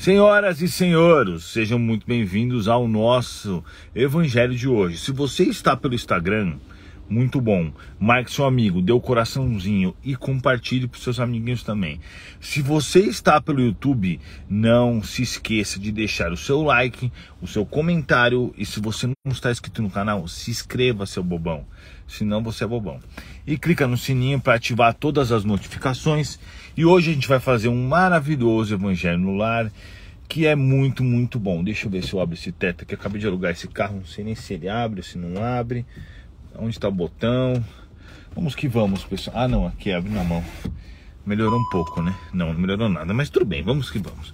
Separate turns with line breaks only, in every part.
Senhoras e senhores, sejam muito bem-vindos ao nosso Evangelho de hoje. Se você está pelo Instagram, muito bom. Marque seu amigo, dê o um coraçãozinho e compartilhe para seus amiguinhos também. Se você está pelo YouTube, não se esqueça de deixar o seu like, o seu comentário e se você não está inscrito no canal, se inscreva, seu bobão. Senão você é bobão. E clica no sininho para ativar todas as notificações. E hoje a gente vai fazer um maravilhoso evangelho no lar que é muito, muito bom. Deixa eu ver se eu abro esse teto que acabei de alugar esse carro, não sei nem se ele abre, se não abre. Onde está o botão? Vamos que vamos, pessoal. Ah, não, aqui é abre na mão. Melhorou um pouco, né? Não, não melhorou nada, mas tudo bem, vamos que vamos.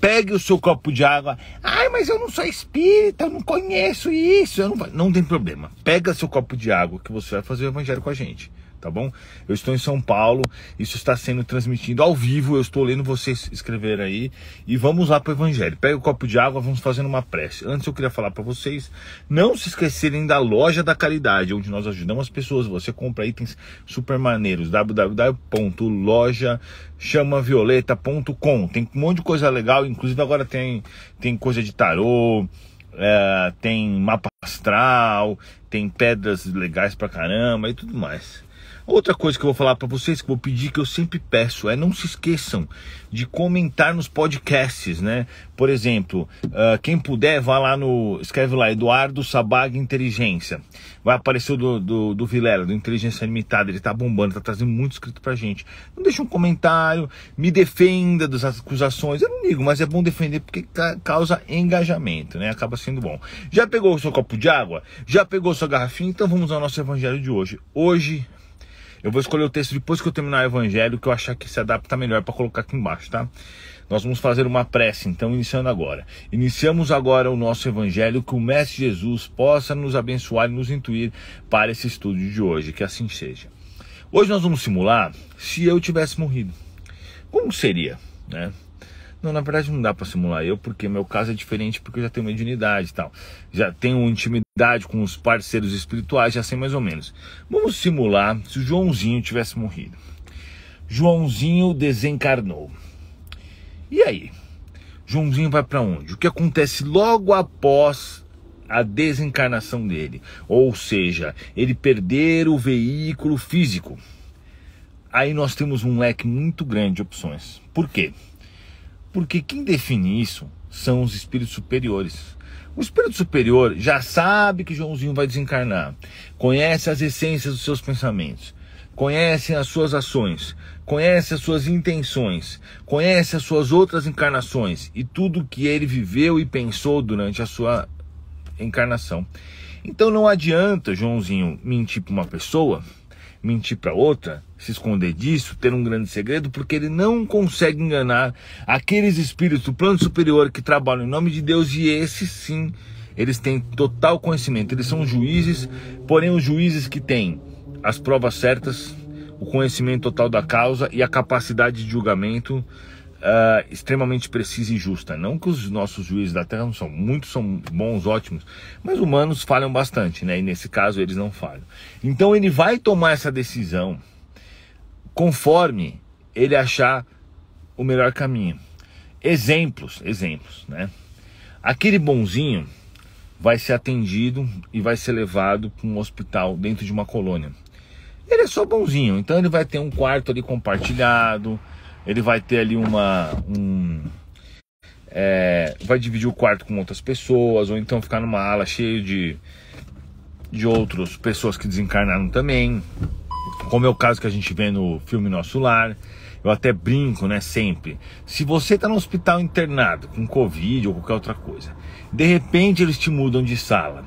Pegue o seu copo de água. Ai, mas eu não sou espírita, eu não conheço isso. Eu não... não tem problema. Pega seu copo de água que você vai fazer o evangelho com a gente tá bom? Eu estou em São Paulo, isso está sendo transmitido ao vivo, eu estou lendo vocês escrever aí e vamos lá para o evangelho. Pega o um copo de água, vamos fazendo uma prece. Antes eu queria falar para vocês não se esquecerem da loja da caridade, onde nós ajudamos as pessoas. Você compra itens super maneiros, www.lojachamavioleta.com. Tem um monte de coisa legal, inclusive agora tem tem coisa de tarô, é, tem mapa astral, tem pedras legais pra caramba e tudo mais. Outra coisa que eu vou falar para vocês, que eu vou pedir, que eu sempre peço, é não se esqueçam de comentar nos podcasts, né? Por exemplo, uh, quem puder, vá lá no. Escreve lá, Eduardo Sabag Inteligência. Vai aparecer o do, do, do Vilela, do Inteligência Limitada. Ele tá bombando, tá trazendo muito escrito pra gente. Não deixa um comentário, me defenda das acusações. Eu não ligo, mas é bom defender porque causa engajamento, né? Acaba sendo bom. Já pegou o seu copo de água? Já pegou sua garrafinha? Então vamos ao nosso evangelho de hoje. Hoje eu vou escolher o texto depois que eu terminar o evangelho que eu achar que se adapta melhor para colocar aqui embaixo, tá? Nós vamos fazer uma prece, então, iniciando agora. Iniciamos agora o nosso Evangelho, que o Mestre Jesus possa nos abençoar e nos intuir para esse estudo de hoje, que assim seja. Hoje nós vamos simular se eu tivesse morrido. Como seria, né? Não, na verdade não dá para simular eu, porque meu caso é diferente, porque eu já tenho mediunidade e tal. Já tenho intimidade com os parceiros espirituais, já sei mais ou menos. Vamos simular se o Joãozinho tivesse morrido. Joãozinho desencarnou. E aí? Joãozinho vai para onde? O que acontece logo após a desencarnação dele? Ou seja, ele perder o veículo físico. Aí nós temos um leque muito grande de opções. Por quê? Porque quem define isso são os espíritos superiores. O espírito superior já sabe que Joãozinho vai desencarnar, conhece as essências dos seus pensamentos, conhece as suas ações, conhece as suas intenções, conhece as suas outras encarnações e tudo que ele viveu e pensou durante a sua encarnação. Então não adianta Joãozinho mentir para uma pessoa, mentir para outra, se esconder disso, ter um grande segredo, porque ele não consegue enganar aqueles espíritos do plano superior que trabalham em nome de Deus e esses sim, eles têm total conhecimento. Eles são juízes, porém os juízes que têm as provas certas, o conhecimento total da causa e a capacidade de julgamento Uh, extremamente precisa e justa. Não que os nossos juízes da Terra não são, muitos são bons, ótimos, mas humanos falham bastante, né? E nesse caso eles não falham. Então ele vai tomar essa decisão conforme ele achar o melhor caminho. Exemplos, exemplos, né? Aquele bonzinho vai ser atendido e vai ser levado para um hospital dentro de uma colônia. Ele é só bonzinho, então ele vai ter um quarto ali compartilhado, ele vai ter ali uma. Um, é, vai dividir o quarto com outras pessoas, ou então ficar numa ala cheia de, de outras pessoas que desencarnaram também como é o caso que a gente vê no filme Nosso Lar. Eu até brinco, né, sempre. Se você está no hospital internado com Covid ou qualquer outra coisa, de repente eles te mudam de sala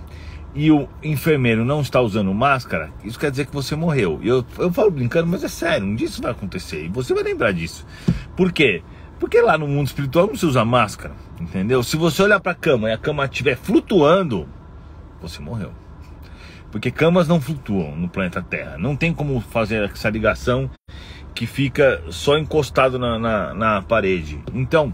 e o enfermeiro não está usando máscara, isso quer dizer que você morreu. Eu, eu falo brincando, mas é sério, um dia isso vai acontecer e você vai lembrar disso. Por quê? Porque lá no mundo espiritual não se usa máscara, entendeu? Se você olhar para a cama e a cama estiver flutuando, você morreu. Porque camas não flutuam no planeta Terra. Não tem como fazer essa ligação que fica só encostado na, na, na parede. Então,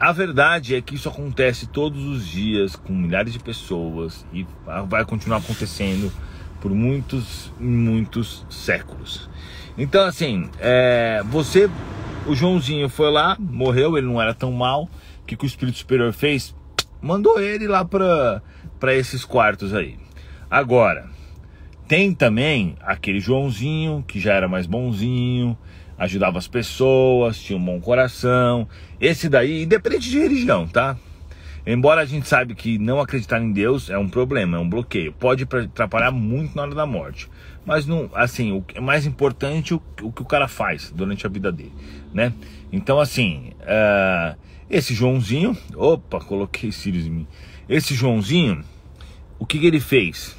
a verdade é que isso acontece todos os dias com milhares de pessoas e vai continuar acontecendo por muitos, muitos séculos. Então, assim, é, você, o Joãozinho foi lá, morreu, ele não era tão mal. O que, que o Espírito Superior fez? Mandou ele lá para esses quartos aí. Agora, tem também aquele Joãozinho que já era mais bonzinho, ajudava as pessoas, tinha um bom coração. Esse daí, independente de religião, tá? Embora a gente saiba que não acreditar em Deus é um problema, é um bloqueio, pode atrapalhar muito na hora da morte. Mas não, assim, o é mais importante o, o que o cara faz durante a vida dele, né? Então, assim, uh, esse Joãozinho, opa, coloquei Sirius em mim. Esse Joãozinho o que, que ele fez?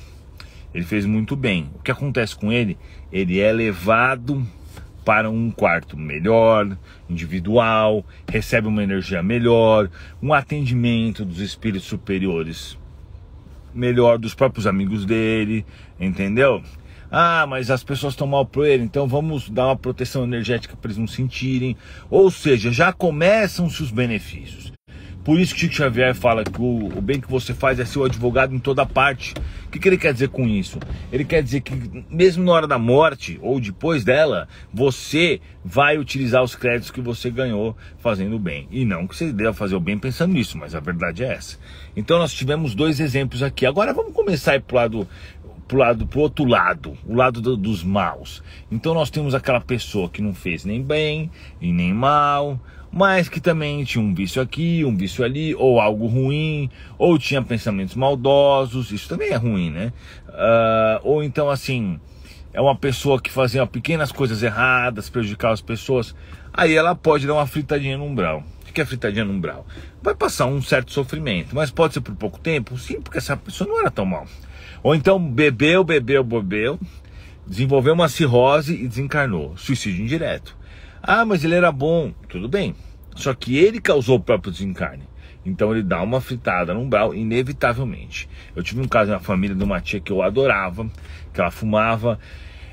Ele fez muito bem. O que acontece com ele? Ele é levado para um quarto melhor, individual, recebe uma energia melhor, um atendimento dos espíritos superiores melhor, dos próprios amigos dele, entendeu? Ah, mas as pessoas estão mal por ele, então vamos dar uma proteção energética para eles não sentirem. Ou seja, já começam-se os benefícios. Por isso que Chico Xavier fala que o, o, bem que você faz é seu advogado em toda parte. O que, que ele quer dizer com isso? Ele quer dizer que mesmo na hora da morte ou depois dela, você vai utilizar os créditos que você ganhou fazendo o bem. E não que você deva fazer o bem pensando nisso, mas a verdade é essa. Então nós tivemos dois exemplos aqui. Agora vamos começar a ir lado pro lado pro outro lado, o lado do, dos maus. Então nós temos aquela pessoa que não fez nem bem e nem mal, mas que também tinha um vício aqui, um vício ali, ou algo ruim, ou tinha pensamentos maldosos, isso também é ruim, né? Uh, ou então, assim, é uma pessoa que fazia pequenas coisas erradas, prejudicava as pessoas, aí ela pode dar uma fritadinha no umbral. O que é fritadinha no umbral? Vai passar um certo sofrimento, mas pode ser por pouco tempo? Sim, porque essa pessoa não era tão mal. Ou então bebeu, bebeu, bebeu, desenvolveu uma cirrose e desencarnou. Suicídio indireto. Ah, mas ele era bom. Tudo bem, só que ele causou o próprio desencarne. Então ele dá uma fritada no umbral, inevitavelmente. Eu tive um caso na família de uma tia que eu adorava, que ela fumava,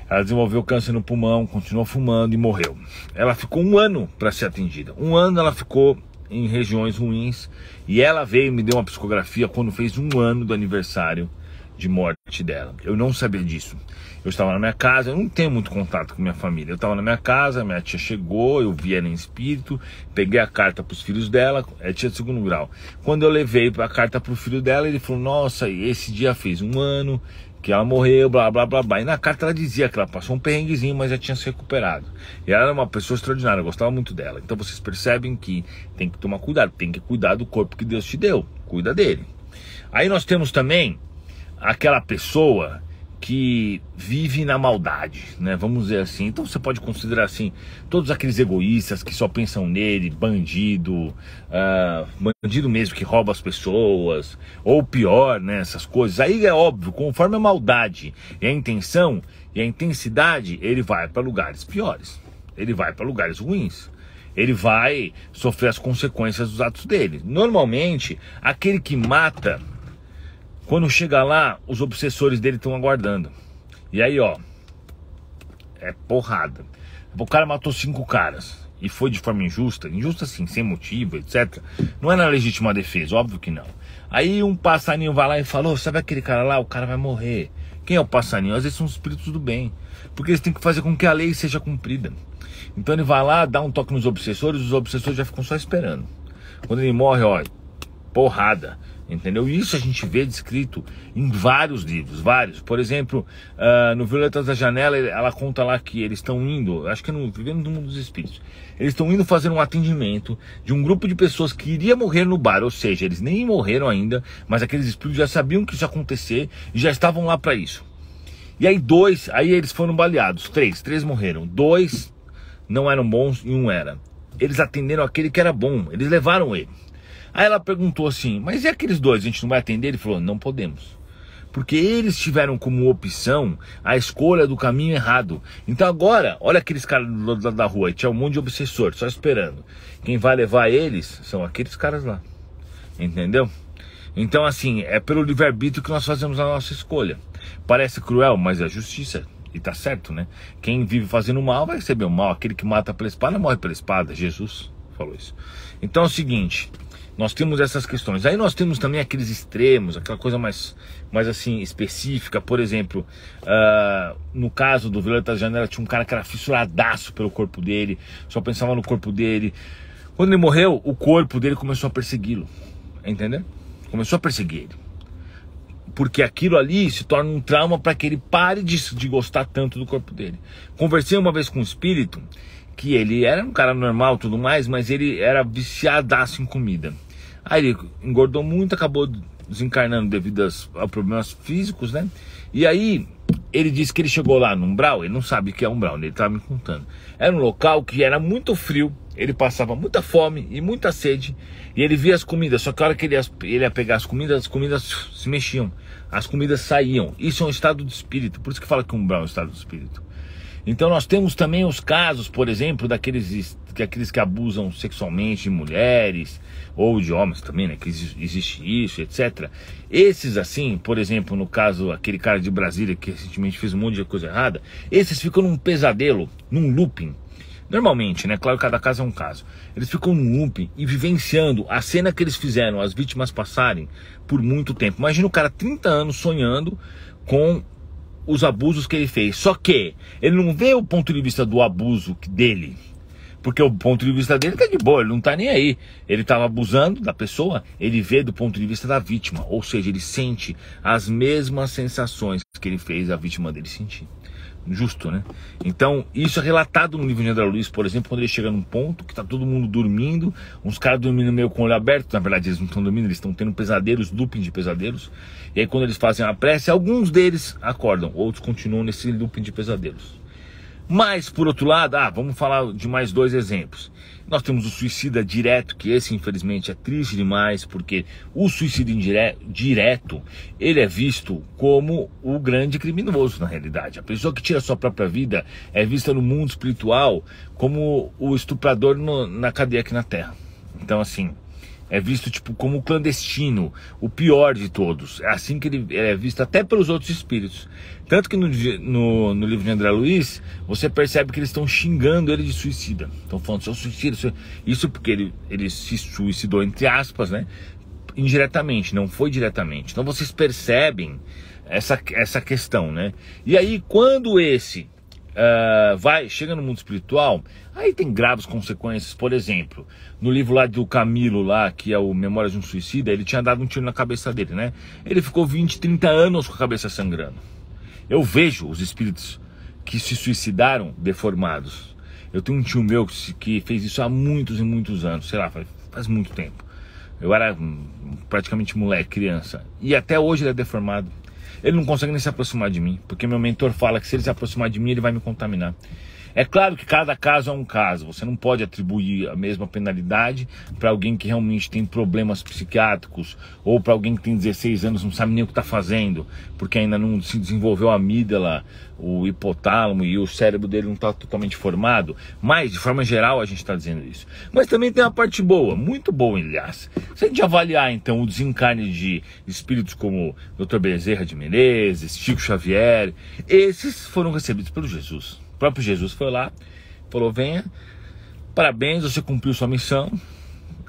ela desenvolveu câncer no pulmão, continuou fumando e morreu. Ela ficou um ano para ser atendida. Um ano ela ficou em regiões ruins e ela veio e me deu uma psicografia quando fez um ano do aniversário de morte dela. Eu não sabia disso. Eu estava na minha casa, eu não tenho muito contato com minha família. Eu estava na minha casa, minha tia chegou, eu vi ela em espírito, peguei a carta para os filhos dela, é tia de segundo grau. Quando eu levei a carta para o filho dela, ele falou: Nossa, esse dia fez um ano que ela morreu, blá blá blá blá. E na carta ela dizia que ela passou um perrenguezinho, mas já tinha se recuperado. E ela era uma pessoa extraordinária, eu gostava muito dela. Então vocês percebem que tem que tomar cuidado, tem que cuidar do corpo que Deus te deu, cuida dele. Aí nós temos também aquela pessoa que vive na maldade, né? Vamos dizer assim. Então você pode considerar assim todos aqueles egoístas que só pensam nele, bandido, uh, bandido mesmo que rouba as pessoas, ou pior, né? Essas coisas. Aí é óbvio, conforme a maldade e a intenção e a intensidade, ele vai para lugares piores. Ele vai para lugares ruins ele vai sofrer as consequências dos atos dele. Normalmente, aquele que mata quando chega lá, os obsessores dele estão aguardando. E aí, ó, é porrada. O cara matou cinco caras e foi de forma injusta, injusta assim, sem motivo, etc. Não é na legítima defesa, óbvio que não. Aí um passarinho vai lá e falou: sabe aquele cara lá? O cara vai morrer. Quem é o passarinho? Às vezes são os espíritos do bem, porque eles têm que fazer com que a lei seja cumprida. Então ele vai lá, dá um toque nos obsessores, os obsessores já ficam só esperando. Quando ele morre, ó, porrada entendeu? Isso a gente vê descrito em vários livros, vários. Por exemplo, uh, no Violetas da Janela, ela conta lá que eles estão indo, acho que é no Vivendo do Mundo dos Espíritos, eles estão indo fazer um atendimento de um grupo de pessoas que iria morrer no bar, ou seja, eles nem morreram ainda, mas aqueles espíritos já sabiam que isso ia acontecer e já estavam lá para isso. E aí dois, aí eles foram baleados, três, três morreram, dois não eram bons e um era. Eles atenderam aquele que era bom, eles levaram ele. Aí ela perguntou assim: Mas e aqueles dois? A gente não vai atender? Ele falou: Não podemos. Porque eles tiveram como opção a escolha do caminho errado. Então agora, olha aqueles caras do lado da rua, tinha um monte de obsessor só esperando. Quem vai levar eles são aqueles caras lá. Entendeu? Então, assim, é pelo livre-arbítrio que nós fazemos a nossa escolha. Parece cruel, mas é justiça. E tá certo, né? Quem vive fazendo mal vai receber o mal. Aquele que mata pela espada morre pela espada. Jesus falou isso. Então é o seguinte. Nós temos essas questões. Aí nós temos também aqueles extremos, aquela coisa mais, mais assim específica. Por exemplo, uh, no caso do Violeta da Janela, tinha um cara que era fissuradaço pelo corpo dele, só pensava no corpo dele. Quando ele morreu, o corpo dele começou a persegui-lo. Entendeu? Começou a perseguir ele. Porque aquilo ali se torna um trauma para que ele pare de, de gostar tanto do corpo dele. Conversei uma vez com um espírito que ele era um cara normal tudo mais, mas ele era viciadaço em comida. Aí ele engordou muito, acabou desencarnando devido a problemas físicos, né? E aí ele disse que ele chegou lá no umbral, ele não sabe o que é umbral, né? ele estava me contando. Era um local que era muito frio, ele passava muita fome e muita sede, e ele via as comidas, só que a hora que ele ia, ele ia pegar as comidas, as comidas se mexiam, as comidas saíam. Isso é um estado de espírito, por isso que fala que umbral é um estado de espírito. Então nós temos também os casos, por exemplo, daqueles que aqueles que abusam sexualmente de mulheres ou de homens também, né? Que existe isso, etc. Esses assim, por exemplo, no caso aquele cara de Brasília que recentemente fez um monte de coisa errada, esses ficam num pesadelo, num looping. Normalmente, né? Claro, cada caso é um caso. Eles ficam num looping e vivenciando a cena que eles fizeram, as vítimas passarem por muito tempo. Imagina o cara 30 anos sonhando com os abusos que ele fez. Só que ele não vê o ponto de vista do abuso dele. Porque o ponto de vista dele tá de boa, ele não tá nem aí. Ele tava abusando da pessoa, ele vê do ponto de vista da vítima. Ou seja, ele sente as mesmas sensações que ele fez a vítima dele sentir justo, né? Então, isso é relatado no livro de André Luiz, por exemplo, quando ele chega num ponto que tá todo mundo dormindo, uns caras dormindo meio com o olho aberto, na verdade eles não estão dormindo, eles estão tendo pesadelos, looping de pesadelos, e aí quando eles fazem a prece, alguns deles acordam, outros continuam nesse looping de pesadelos. Mas, por outro lado, ah, vamos falar de mais dois exemplos. Nós temos o suicida direto, que esse infelizmente é triste demais, porque o suicídio direto, ele é visto como o grande criminoso na realidade. A pessoa que tira sua própria vida é vista no mundo espiritual como o estuprador no, na cadeia aqui na Terra. Então assim, é visto tipo como clandestino, o pior de todos. É assim que ele é visto até pelos outros espíritos. Tanto que no, no, no livro de André Luiz, você percebe que eles estão xingando ele de suicida. Estão falando seu suicídio, seu... isso porque ele, ele se suicidou, entre aspas, né? Indiretamente, não foi diretamente. Então vocês percebem essa, essa questão, né? E aí, quando esse uh, vai, chega no mundo espiritual, aí tem graves consequências. Por exemplo, no livro lá do Camilo, lá, que é o Memórias de um Suicida, ele tinha dado um tiro na cabeça dele, né? Ele ficou 20, 30 anos com a cabeça sangrando. Eu vejo os espíritos que se suicidaram deformados. Eu tenho um tio meu que fez isso há muitos e muitos anos, sei lá, faz, faz muito tempo. Eu era hum, praticamente moleque, criança. E até hoje ele é deformado. Ele não consegue nem se aproximar de mim, porque meu mentor fala que se ele se aproximar de mim, ele vai me contaminar. É claro que cada caso é um caso, você não pode atribuir a mesma penalidade para alguém que realmente tem problemas psiquiátricos ou para alguém que tem 16 anos não sabe nem o que está fazendo, porque ainda não se desenvolveu a amígdala, o hipotálamo e o cérebro dele não está totalmente formado. Mas, de forma geral, a gente está dizendo isso. Mas também tem uma parte boa, muito boa, aliás. Se a gente avaliar, então, o desencarne de espíritos como Dr. Bezerra de Menezes, Chico Xavier, esses foram recebidos pelo Jesus próprio Jesus foi lá, falou: venha, parabéns, você cumpriu sua missão.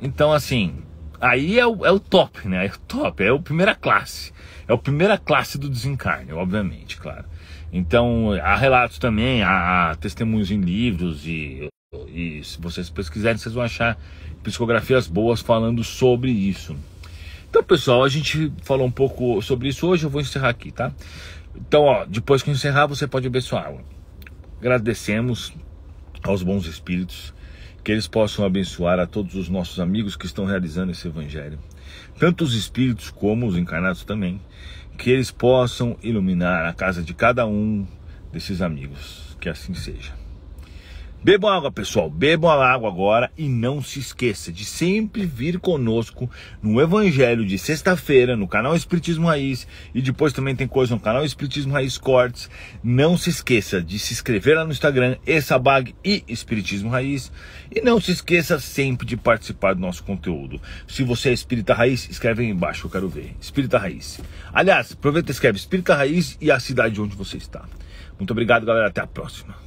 Então, assim, aí é o, é o top, né? É o top, é o primeira classe. É a primeira classe do desencarne, obviamente, claro. Então, há relatos também, há, testemunhos em livros e, e se vocês pesquisarem, vocês vão achar psicografias boas falando sobre isso. Então, pessoal, a gente falou um pouco sobre isso hoje, eu vou encerrar aqui, tá? Então, ó, depois que eu encerrar, você pode abençoar. sua água. Agradecemos aos bons espíritos que eles possam abençoar a todos os nossos amigos que estão realizando esse evangelho, tanto os espíritos como os encarnados também, que eles possam iluminar a casa de cada um desses amigos, que assim seja. Bebam água, pessoal. Bebam água agora e não se esqueça de sempre vir conosco no Evangelho de sexta-feira, no canal Espiritismo Raiz. E depois também tem coisa no canal Espiritismo Raiz Cortes. Não se esqueça de se inscrever lá no Instagram, Essabag e Espiritismo Raiz. E não se esqueça sempre de participar do nosso conteúdo. Se você é Espírita Raiz, escreve aí embaixo, eu quero ver. Espírita Raiz. Aliás, aproveita e escreve Espírita Raiz e a cidade onde você está. Muito obrigado, galera. Até a próxima.